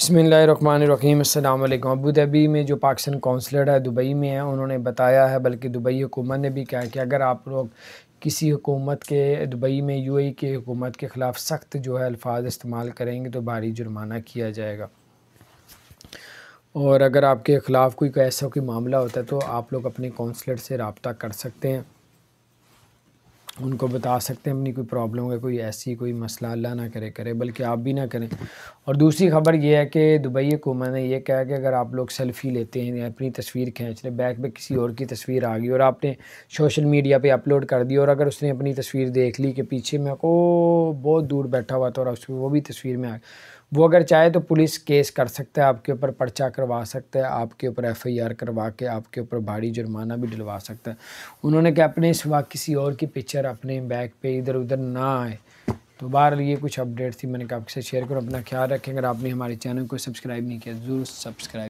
बसमीम अल्लाम अबूधाबी में जो पाकिस्तान कौंसलर है दुबई में है उन्होंने बताया है बल्कि दुबई हुकूमत ने भी कहा कि अगर आप लोग किसी हुकूमत के दुबई में यूएई के हुकूमत के ख़िलाफ़ सख्त जो है अल्फाज इस्तेमाल करेंगे तो भारी जुर्माना किया जाएगा और अगर आपके ख़िलाफ़ कोई ऐसा कोई मामला होता है तो आप लोग अपने कौंसलर से रबता कर सकते हैं उनको बता सकते हैं अपनी कोई प्रॉब्लम है कोई ऐसी कोई मसला अल्लाह ना करे करे बल्कि आप भी ना करें और दूसरी खबर यह है कि दुबई हुकूमत ने यह कहा कि अगर आप लोग सेल्फ़ी लेते हैं अपनी तस्वीर खींच रहे बैक पे किसी और की तस्वीर आ गई और आपने सोशल मीडिया पे अपलोड कर दी और अगर उसने अपनी तस्वीर देख ली कि पीछे मैं को बहुत दूर बैठा हुआ था और उस वो भी तस्वीर में आ गया वो अगर चाहे तो पुलिस केस कर सकता है आपके ऊपर पर्चा करवा सकता है आपके ऊपर एफआईआर करवा के आपके ऊपर भारी जुर्माना भी डलवा सकता है उन्होंने कहा अपने वक्त किसी और की पिक्चर अपने बैग पे इधर उधर ना आए तो बाहर ये कुछ अपडेट थी मैंने कहा आपके साथ शेयर करूँ अपना ख्याल रखें अगर आपने हमारे चैनल को सब्सक्राइब नहीं किया ज़रूर सब्सक्राइब